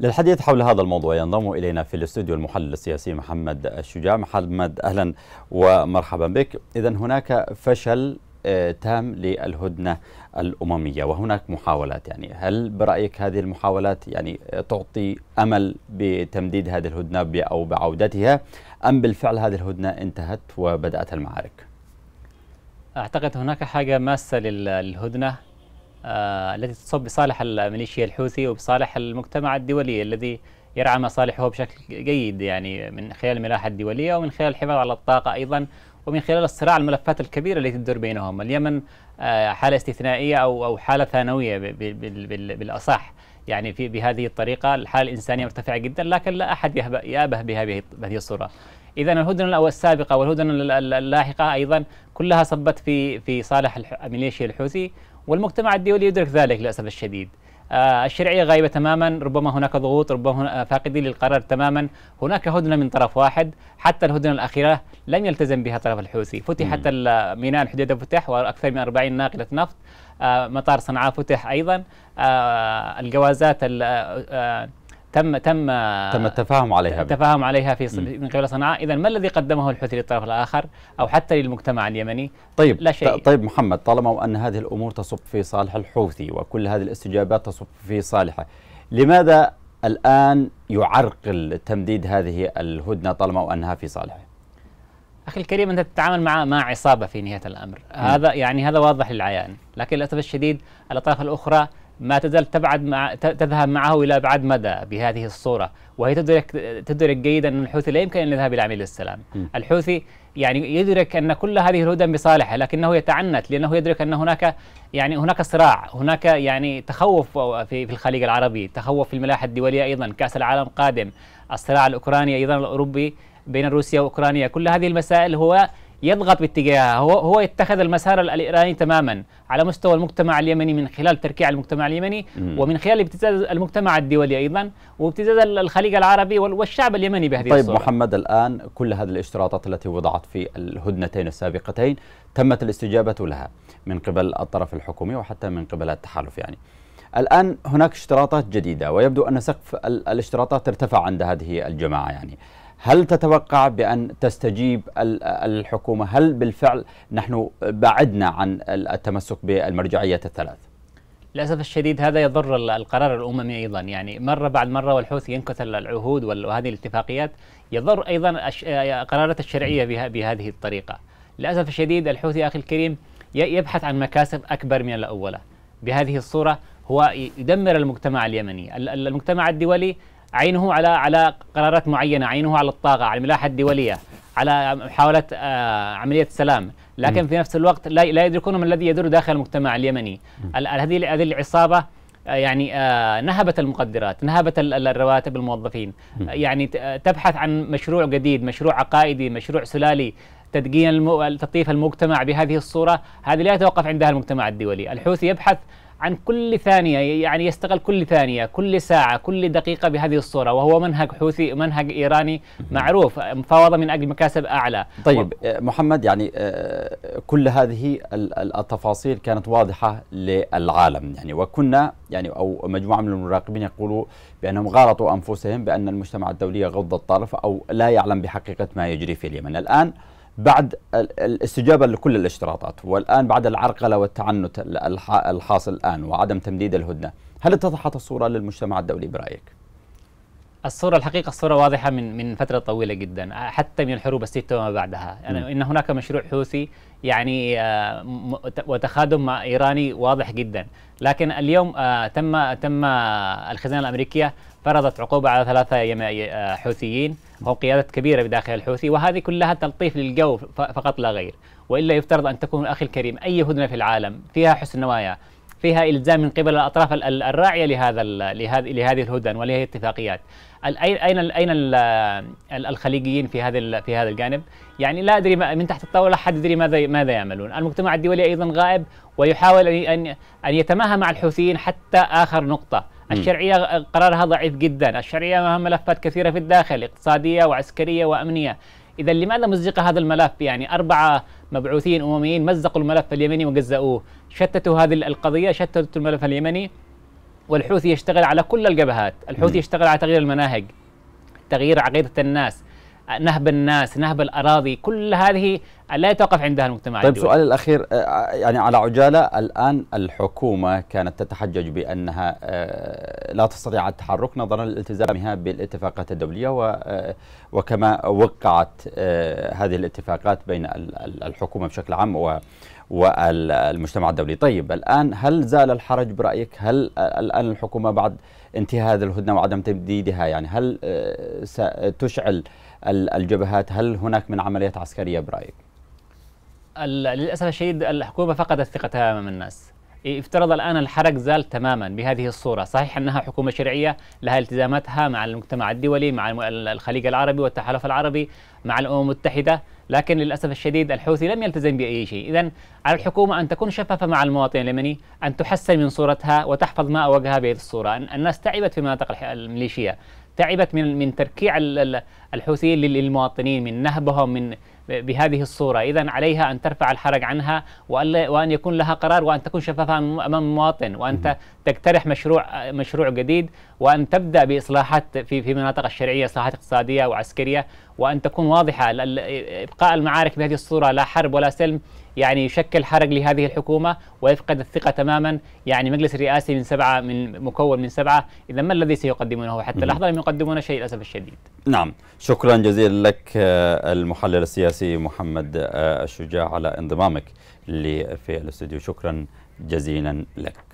للحديث حول هذا الموضوع ينضم الينا في الاستوديو المحلل السياسي محمد الشجاع محمد اهلا ومرحبا بك اذا هناك فشل آه، تام للهدنة الأممية وهناك محاولات يعني هل برأيك هذه المحاولات يعني تعطي أمل بتمديد هذه الهدنة أو بعودتها أم بالفعل هذه الهدنة انتهت وبدأت المعارك أعتقد هناك حاجة ماسة للهدنة آه، التي تصب بصالح الميليشيا الحوثي وبصالح المجتمع الدولي الذي يرعى مصالحه بشكل جيد يعني من خلال الملاحة الدولية ومن خلال الحفاظ على الطاقة أيضا ومن خلال الصراع الملفات الكبيرة التي تدور بينهم اليمن آه، حالة استثنائية أو أو حالة ثانوية بالأصح يعني في بهذه الطريقة الحالة الإنسانية مرتفعة جدا لكن لا أحد يأبه بهذه الصورة إذا الهدنة السابقة والهدنة اللاحقة أيضا كلها صبت في في صالح الميليشيا الحوثي والمجتمع الدولي يدرك ذلك للأسف الشديد آه، الشرعية غايبة تماما ربما هناك ضغوط ربما فاقدين للقرار تماما هناك هدنة من طرف واحد حتى الهدنة الأخيرة لم يلتزم بها طرف الحوثي فتحت ميناء الحديدة فتح وأكثر من 40 ناقلة نفط آه، مطار صنعاء فتح أيضا آه، الجوازات تم تم تم التفاهم عليها التفاهم عليها في من قبل صنعاء، اذا ما الذي قدمه الحوثي للطرف الاخر او حتى للمجتمع اليمني؟ طيب لا شيء طيب محمد طالما ان هذه الامور تصب في صالح الحوثي وكل هذه الاستجابات تصب في صالحه، لماذا الان يعرقل تمديد هذه الهدنه طالما انها في صالحه؟ اخي الكريم انت تتعامل مع مع عصابه في نهايه الامر، م. هذا يعني هذا واضح للعيان، لكن للاسف الشديد الاطراف الاخرى ما تزال تبعد مع تذهب معه إلى أبعد مدى بهذه الصورة وهي تدرك تدرك جيدا أن الحوثي لا يمكن أن يذهب إلى عملية السلام م. الحوثي يعني يدرك أن كل هذه الهدن بصالحه لكنه يتعنت لأنه يدرك أن هناك يعني هناك صراع هناك يعني تخوف في, في الخليج العربي تخوف في الملاحة الدولية أيضا كأس العالم قادم الصراع الأوكراني أيضا الأوروبي بين روسيا وأوكرانيا كل هذه المسائل هو يضغط باتجاهها هو هو اتخذ المسار الايراني تماما على مستوى المجتمع اليمني من خلال تركيع المجتمع اليمني مم. ومن خلال ابتزاز المجتمع الدولي ايضا وابتزاز الخليج العربي والشعب اليمني بهذه طيب الصورة. محمد الان كل هذه الاشتراطات التي وضعت في الهدنتين السابقتين تمت الاستجابه لها من قبل الطرف الحكومي وحتى من قبل التحالف يعني. الآن هناك اشتراطات جديدة ويبدو أن سقف الاشتراطات ارتفع عند هذه الجماعة يعني هل تتوقع بأن تستجيب الحكومة هل بالفعل نحن بعدنا عن التمسك بالمرجعية الثلاث للأسف الشديد هذا يضر القرار الأممي أيضا يعني مرة بعد مرة والحوث ينكث العهود وهذه الاتفاقيات يضر أيضا قرارات الشرعية بهذه الطريقة للأسف الشديد الحوثي أخي الكريم يبحث عن مكاسب أكبر من الأولى بهذه الصورة هو يدمر المجتمع اليمني المجتمع الدولي عينه على على قرارات معينه، عينه على الطاقه، على الملاحه الدوليه، على محاوله آه، عمليه السلام، لكن في نفس الوقت لا لا يدركون ما الذي يدور داخل المجتمع اليمني. هذه هذه العصابه آه، يعني آه، نهبت المقدرات، نهبت الرواتب الموظفين، يعني تبحث عن مشروع جديد، مشروع عقائدي، مشروع سلالي، تدقين تطيف المجتمع بهذه الصوره، هذه لا يتوقف عندها المجتمع الدولي، الحوثي يبحث عن كل ثانية يعني يستغل كل ثانية كل ساعة كل دقيقة بهذه الصورة وهو منهج حوثي منهج إيراني معروف مفاوضة من أجل مكاسب أعلى طيب و... محمد يعني آه، كل هذه التفاصيل كانت واضحة للعالم يعني وكنا يعني أو مجموعة من المراقبين يقولوا بأنهم غالطوا أنفسهم بأن المجتمع الدولي غض الطرف أو لا يعلم بحقيقة ما يجري في اليمن الآن بعد الاستجابه لكل الاشتراطات والان بعد العرقله والتعنت الحاصل الان وعدم تمديد الهدنه، هل اتضحت الصوره للمجتمع الدولي برايك؟ الصورة الحقيقة الصورة واضحة من من فترة طويلة جدا حتى من الحروب الستة وما بعدها يعني إن هناك مشروع حوثي يعني آه، وتخادم مع إيراني واضح جدا لكن اليوم آه، تم تم الخزانة الأمريكية فرضت عقوبة على ثلاثة آه، حوثيين وهم قيادات كبيرة بداخل الحوثي وهذه كلها تلطيف للجو فقط لا غير وإلا يفترض أن تكون أخي الكريم أي هدنة في العالم فيها حسن نوايا فيها الزام من قبل الاطراف الراعيه لهذا لهذه الهدن ولهذه الاتفاقيات اين اين الخليجيين في هذا في هذا الجانب؟ يعني لا ادري من تحت الطاوله حد يدري ماذا ماذا يعملون، المجتمع الدولي ايضا غائب ويحاول ان ان يتماهى مع الحوثيين حتى اخر نقطه، الشرعيه قرارها ضعيف جدا، الشرعيه مهمه ملفات كثيره في الداخل اقتصاديه وعسكريه وامنيه، إذا لماذا مزق هذا الملف يعني أربعة مبعوثين أمميين مزقوا الملف اليمني وجزأوه شتتوا هذه القضية شتتوا الملف اليمني والحوثي يشتغل على كل الجبهات الحوثي يشتغل على تغيير المناهج تغيير عقيدة الناس نهب الناس نهب الأراضي كل هذه لا يتوقف عندها المجتمع طيب الدولي. سؤال الأخير آه، آه، يعني على عجالة الآن الحكومة كانت تتحجج بأنها آه، لا تستطيع التحرك نظرا لالتزامها بالاتفاقات الدولية وكما وقعت هذه الاتفاقات بين الحكومة بشكل عام والمجتمع الدولي طيب الآن هل زال الحرج برأيك هل الآن الحكومة بعد انتهاء هذه الهدنة وعدم تمديدها يعني هل ستشعل الجبهات هل هناك من عمليات عسكرية برأيك؟ للأسف الشديد الحكومة فقدت ثقتها أمام الناس إيه، افترض الآن الحرق زال تماما بهذه الصورة صحيح أنها حكومة شرعية لها التزاماتها مع المجتمع الدولي مع الخليج العربي والتحالف العربي مع الأمم المتحدة لكن للأسف الشديد الحوثي لم يلتزم بأي شيء إذا على الحكومة أن تكون شفافة مع المواطن اليمني أن تحسن من صورتها وتحفظ ما وجهها بهذه الصورة الناس تعبت في مناطق الميليشيا، تعبت من من تركيع الحوثيين للمواطنين من نهبهم من بهذه الصورة إذا عليها أن ترفع الحرج عنها وأن يكون لها قرار وأن تكون شفافة أمام المواطن وأن تقترح مشروع مشروع جديد وأن تبدأ بإصلاحات في في مناطق الشرعية إصلاحات اقتصادية وعسكرية وأن تكون واضحة إبقاء المعارك بهذه الصورة لا حرب ولا سلم يعني يشكل حرج لهذه الحكومة ويفقد الثقة تماما يعني مجلس الرئاسي من سبعة من مكون من سبعة إذا ما الذي سيقدمونه حتى اللحظة لم يقدمون شيء للأسف الشديد نعم شكرا جزيلا لك آه، المحلل السياسي محمد آه، الشجاع على انضمامك لي في الاستوديو شكرا جزيلا لك